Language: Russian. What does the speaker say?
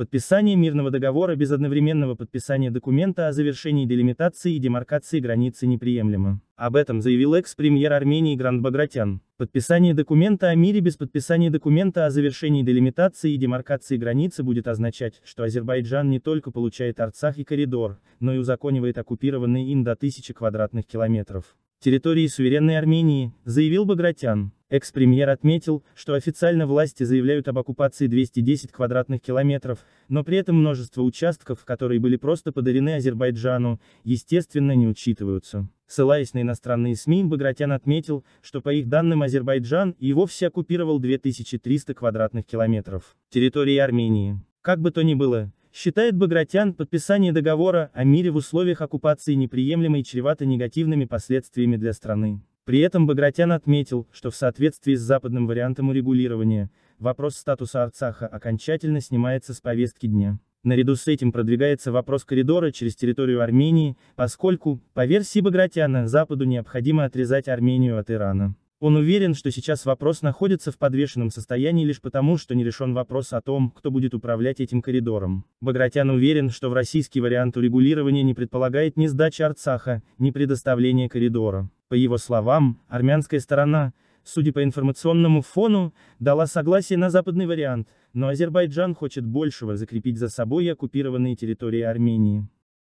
Подписание мирного договора без одновременного подписания документа о завершении делимитации и демаркации границы неприемлемо. Об этом заявил экс-премьер Армении Гранд Багратян. Подписание документа о мире без подписания документа о завершении делимитации и демаркации границы будет означать, что Азербайджан не только получает Арцах и коридор, но и узаконивает оккупированные им до тысячи квадратных километров. Территории суверенной Армении, заявил Багратян. Экс-премьер отметил, что официально власти заявляют об оккупации 210 квадратных километров, но при этом множество участков, которые были просто подарены Азербайджану, естественно не учитываются. Ссылаясь на иностранные СМИ, Багратян отметил, что по их данным Азербайджан и вовсе оккупировал 2300 квадратных километров территории Армении. Как бы то ни было, считает Багратян, подписание договора о мире в условиях оккупации неприемлемо и чревато негативными последствиями для страны. При этом Багратян отметил, что в соответствии с западным вариантом урегулирования, вопрос статуса Арцаха окончательно снимается с повестки дня. Наряду с этим продвигается вопрос коридора через территорию Армении, поскольку, по версии Багратяна, Западу необходимо отрезать Армению от Ирана. Он уверен, что сейчас вопрос находится в подвешенном состоянии лишь потому, что не решен вопрос о том, кто будет управлять этим коридором. Багратян уверен, что в российский вариант урегулирования не предполагает ни сдачи Арцаха, ни предоставления коридора. По его словам, армянская сторона, судя по информационному фону, дала согласие на западный вариант, но Азербайджан хочет большего закрепить за собой оккупированные территории Армении.